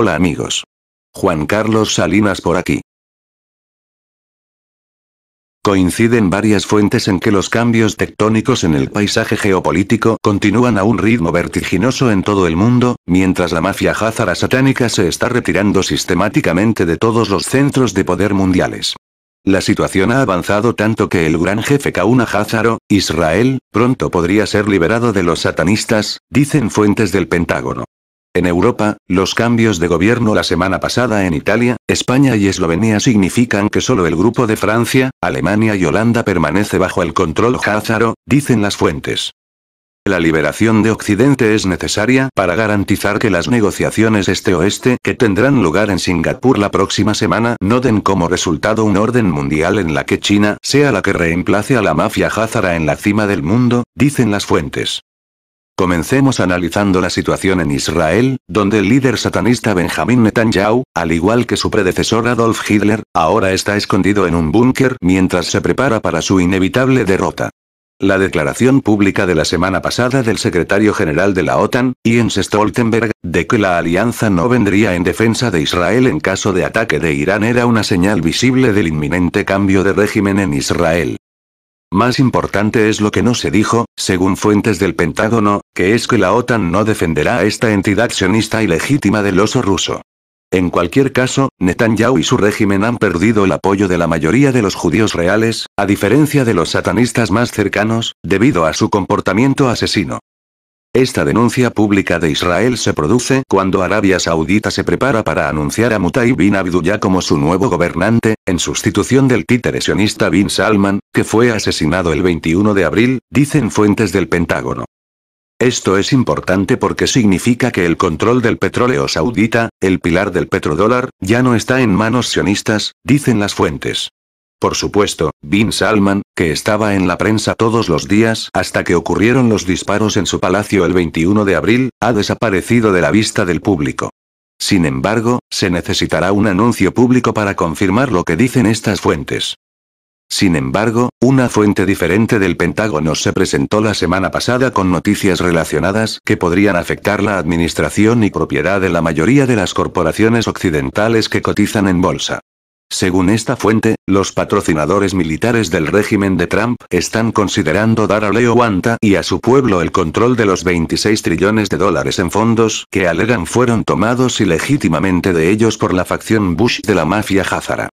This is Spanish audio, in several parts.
Hola amigos. Juan Carlos Salinas por aquí. Coinciden varias fuentes en que los cambios tectónicos en el paisaje geopolítico continúan a un ritmo vertiginoso en todo el mundo, mientras la mafia házara satánica se está retirando sistemáticamente de todos los centros de poder mundiales. La situación ha avanzado tanto que el gran jefe Kauna Házaro, Israel, pronto podría ser liberado de los satanistas, dicen fuentes del Pentágono. En Europa, los cambios de gobierno la semana pasada en Italia, España y Eslovenia significan que solo el grupo de Francia, Alemania y Holanda permanece bajo el control házaro, dicen las fuentes. La liberación de Occidente es necesaria para garantizar que las negociaciones este-oeste que tendrán lugar en Singapur la próxima semana no den como resultado un orden mundial en la que China sea la que reemplace a la mafia házara en la cima del mundo, dicen las fuentes. Comencemos analizando la situación en Israel, donde el líder satanista Benjamin Netanyahu, al igual que su predecesor Adolf Hitler, ahora está escondido en un búnker mientras se prepara para su inevitable derrota. La declaración pública de la semana pasada del secretario general de la OTAN, Jens Stoltenberg, de que la alianza no vendría en defensa de Israel en caso de ataque de Irán era una señal visible del inminente cambio de régimen en Israel. Más importante es lo que no se dijo, según fuentes del Pentágono, que es que la OTAN no defenderá a esta entidad sionista legítima del oso ruso. En cualquier caso, Netanyahu y su régimen han perdido el apoyo de la mayoría de los judíos reales, a diferencia de los satanistas más cercanos, debido a su comportamiento asesino. Esta denuncia pública de Israel se produce cuando Arabia Saudita se prepara para anunciar a Mutay bin Abdullah como su nuevo gobernante, en sustitución del títere sionista bin Salman, que fue asesinado el 21 de abril, dicen fuentes del Pentágono. Esto es importante porque significa que el control del petróleo saudita, el pilar del petrodólar, ya no está en manos sionistas, dicen las fuentes. Por supuesto, Bin Salman, que estaba en la prensa todos los días hasta que ocurrieron los disparos en su palacio el 21 de abril, ha desaparecido de la vista del público. Sin embargo, se necesitará un anuncio público para confirmar lo que dicen estas fuentes. Sin embargo, una fuente diferente del Pentágono se presentó la semana pasada con noticias relacionadas que podrían afectar la administración y propiedad de la mayoría de las corporaciones occidentales que cotizan en bolsa. Según esta fuente, los patrocinadores militares del régimen de Trump están considerando dar a Leo Wanta y a su pueblo el control de los 26 trillones de dólares en fondos que alegan fueron tomados ilegítimamente de ellos por la facción Bush de la mafia Hazara.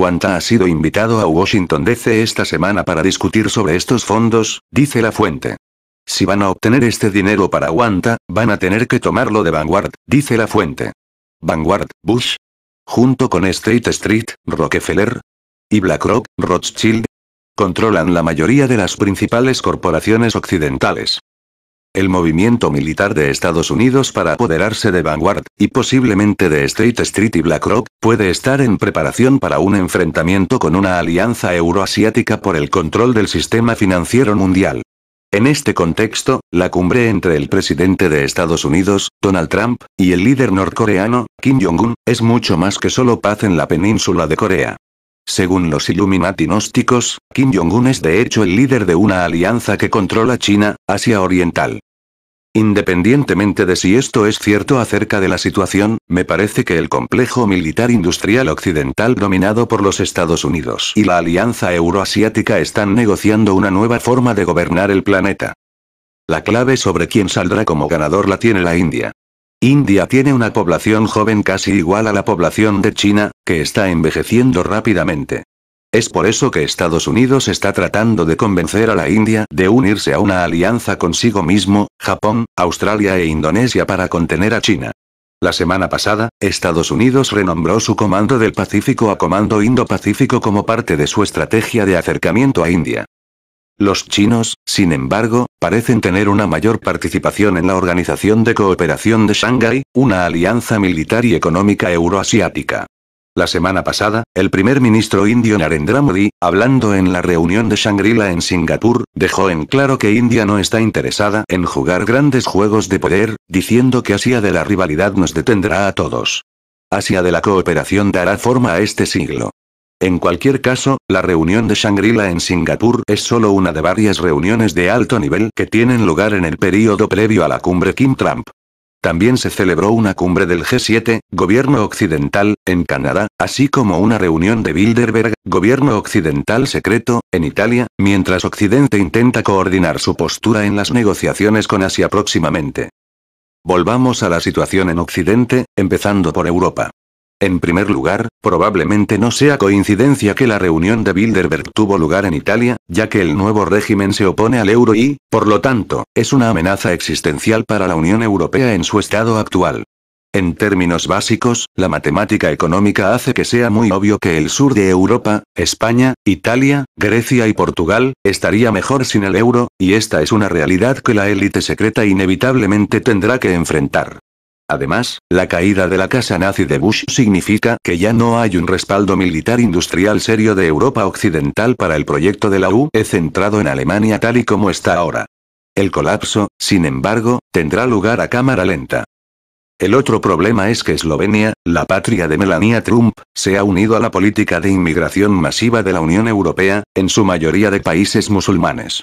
Wanta ha sido invitado a Washington DC esta semana para discutir sobre estos fondos, dice la fuente. Si van a obtener este dinero para Wanta, van a tener que tomarlo de Vanguard, dice la fuente. Vanguard, Bush, junto con State Street, Rockefeller y BlackRock, Rothschild, controlan la mayoría de las principales corporaciones occidentales. El movimiento militar de Estados Unidos para apoderarse de Vanguard, y posiblemente de State Street y BlackRock, puede estar en preparación para un enfrentamiento con una alianza euroasiática por el control del sistema financiero mundial. En este contexto, la cumbre entre el presidente de Estados Unidos, Donald Trump, y el líder norcoreano, Kim Jong-un, es mucho más que solo paz en la península de Corea. Según los Illuminati gnósticos, Kim Jong-un es de hecho el líder de una alianza que controla China, Asia Oriental. Independientemente de si esto es cierto acerca de la situación, me parece que el complejo militar industrial occidental dominado por los Estados Unidos y la Alianza Euroasiática están negociando una nueva forma de gobernar el planeta. La clave sobre quién saldrá como ganador la tiene la India. India tiene una población joven casi igual a la población de China, que está envejeciendo rápidamente. Es por eso que Estados Unidos está tratando de convencer a la India de unirse a una alianza consigo mismo, Japón, Australia e Indonesia para contener a China. La semana pasada, Estados Unidos renombró su Comando del Pacífico a Comando Indo-Pacífico como parte de su estrategia de acercamiento a India. Los chinos, sin embargo, parecen tener una mayor participación en la Organización de Cooperación de Shanghái, una alianza militar y económica euroasiática. La semana pasada, el primer ministro indio Narendra Modi, hablando en la reunión de Shangri-La en Singapur, dejó en claro que India no está interesada en jugar grandes juegos de poder, diciendo que Asia de la rivalidad nos detendrá a todos. Asia de la cooperación dará forma a este siglo. En cualquier caso, la reunión de Shangri-La en Singapur es solo una de varias reuniones de alto nivel que tienen lugar en el período previo a la cumbre Kim-Trump. También se celebró una cumbre del G7, Gobierno Occidental, en Canadá, así como una reunión de Bilderberg, Gobierno Occidental Secreto, en Italia, mientras Occidente intenta coordinar su postura en las negociaciones con Asia próximamente. Volvamos a la situación en Occidente, empezando por Europa. En primer lugar, probablemente no sea coincidencia que la reunión de Bilderberg tuvo lugar en Italia, ya que el nuevo régimen se opone al euro y, por lo tanto, es una amenaza existencial para la Unión Europea en su estado actual. En términos básicos, la matemática económica hace que sea muy obvio que el sur de Europa, España, Italia, Grecia y Portugal, estaría mejor sin el euro, y esta es una realidad que la élite secreta inevitablemente tendrá que enfrentar. Además, la caída de la casa nazi de Bush significa que ya no hay un respaldo militar industrial serio de Europa Occidental para el proyecto de la UE centrado en Alemania tal y como está ahora. El colapso, sin embargo, tendrá lugar a cámara lenta. El otro problema es que Eslovenia, la patria de Melania Trump, se ha unido a la política de inmigración masiva de la Unión Europea, en su mayoría de países musulmanes.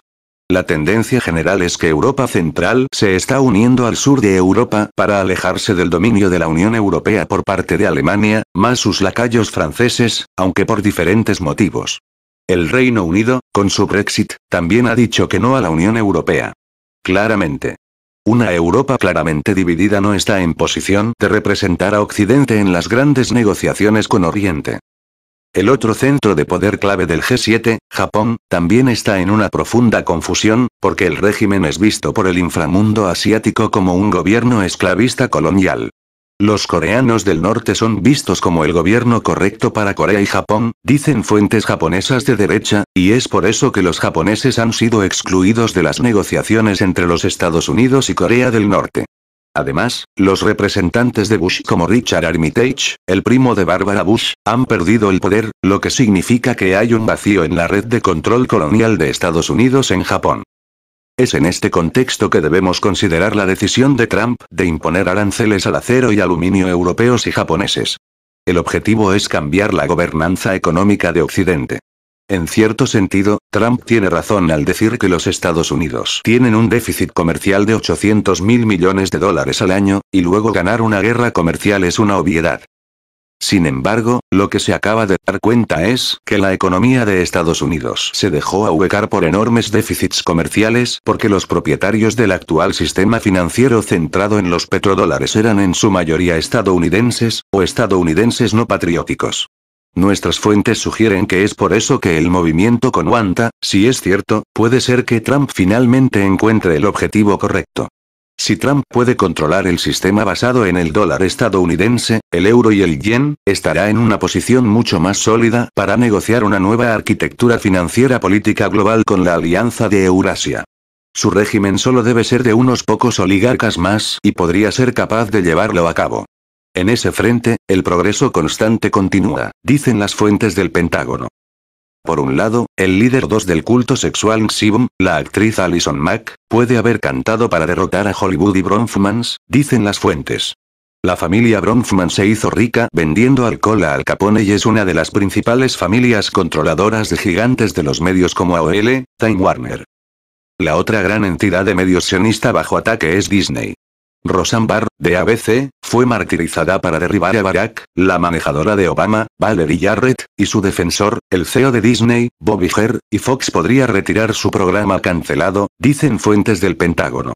La tendencia general es que Europa Central se está uniendo al sur de Europa para alejarse del dominio de la Unión Europea por parte de Alemania, más sus lacayos franceses, aunque por diferentes motivos. El Reino Unido, con su Brexit, también ha dicho que no a la Unión Europea. Claramente. Una Europa claramente dividida no está en posición de representar a Occidente en las grandes negociaciones con Oriente. El otro centro de poder clave del G7, Japón, también está en una profunda confusión, porque el régimen es visto por el inframundo asiático como un gobierno esclavista colonial. Los coreanos del norte son vistos como el gobierno correcto para Corea y Japón, dicen fuentes japonesas de derecha, y es por eso que los japoneses han sido excluidos de las negociaciones entre los Estados Unidos y Corea del Norte. Además, los representantes de Bush como Richard Armitage, el primo de Barbara Bush, han perdido el poder, lo que significa que hay un vacío en la red de control colonial de Estados Unidos en Japón. Es en este contexto que debemos considerar la decisión de Trump de imponer aranceles al acero y aluminio europeos y japoneses. El objetivo es cambiar la gobernanza económica de Occidente. En cierto sentido, Trump tiene razón al decir que los Estados Unidos tienen un déficit comercial de 800 mil millones de dólares al año, y luego ganar una guerra comercial es una obviedad. Sin embargo, lo que se acaba de dar cuenta es que la economía de Estados Unidos se dejó ahuecar por enormes déficits comerciales porque los propietarios del actual sistema financiero centrado en los petrodólares eran en su mayoría estadounidenses, o estadounidenses no patrióticos. Nuestras fuentes sugieren que es por eso que el movimiento con Wanta, si es cierto, puede ser que Trump finalmente encuentre el objetivo correcto. Si Trump puede controlar el sistema basado en el dólar estadounidense, el euro y el yen, estará en una posición mucho más sólida para negociar una nueva arquitectura financiera política global con la alianza de Eurasia. Su régimen solo debe ser de unos pocos oligarcas más y podría ser capaz de llevarlo a cabo. En ese frente, el progreso constante continúa, dicen las fuentes del Pentágono. Por un lado, el líder 2 del culto sexual Nxibum, la actriz Alison Mack, puede haber cantado para derrotar a Hollywood y Bronfmans, dicen las fuentes. La familia Bronfman se hizo rica vendiendo alcohol a Al Capone y es una de las principales familias controladoras de gigantes de los medios como AOL, Time Warner. La otra gran entidad de medios sionista bajo ataque es Disney. Rosambar, de ABC, fue martirizada para derribar a Barack, la manejadora de Obama, Valerie Jarrett, y su defensor, el CEO de Disney, Bobby Herr, y Fox podría retirar su programa cancelado, dicen fuentes del Pentágono.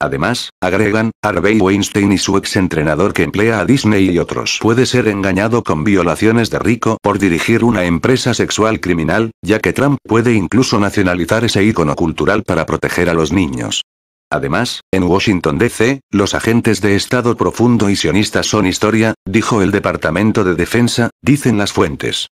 Además, agregan, Harvey Weinstein y su exentrenador que emplea a Disney y otros puede ser engañado con violaciones de rico por dirigir una empresa sexual criminal, ya que Trump puede incluso nacionalizar ese icono cultural para proteger a los niños. Además, en Washington, D.C., los agentes de Estado profundo y sionistas son historia, dijo el Departamento de Defensa, dicen las fuentes.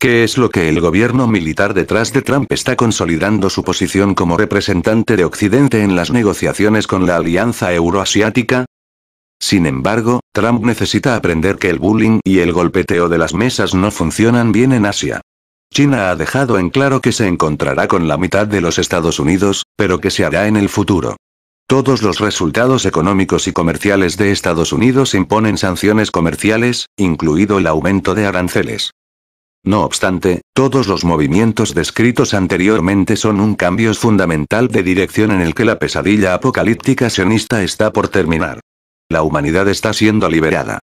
¿Qué es lo que el gobierno militar detrás de Trump está consolidando su posición como representante de Occidente en las negociaciones con la Alianza Euroasiática? Sin embargo, Trump necesita aprender que el bullying y el golpeteo de las mesas no funcionan bien en Asia. China ha dejado en claro que se encontrará con la mitad de los Estados Unidos, pero que se hará en el futuro. Todos los resultados económicos y comerciales de Estados Unidos imponen sanciones comerciales, incluido el aumento de aranceles. No obstante, todos los movimientos descritos anteriormente son un cambio fundamental de dirección en el que la pesadilla apocalíptica sionista está por terminar. La humanidad está siendo liberada.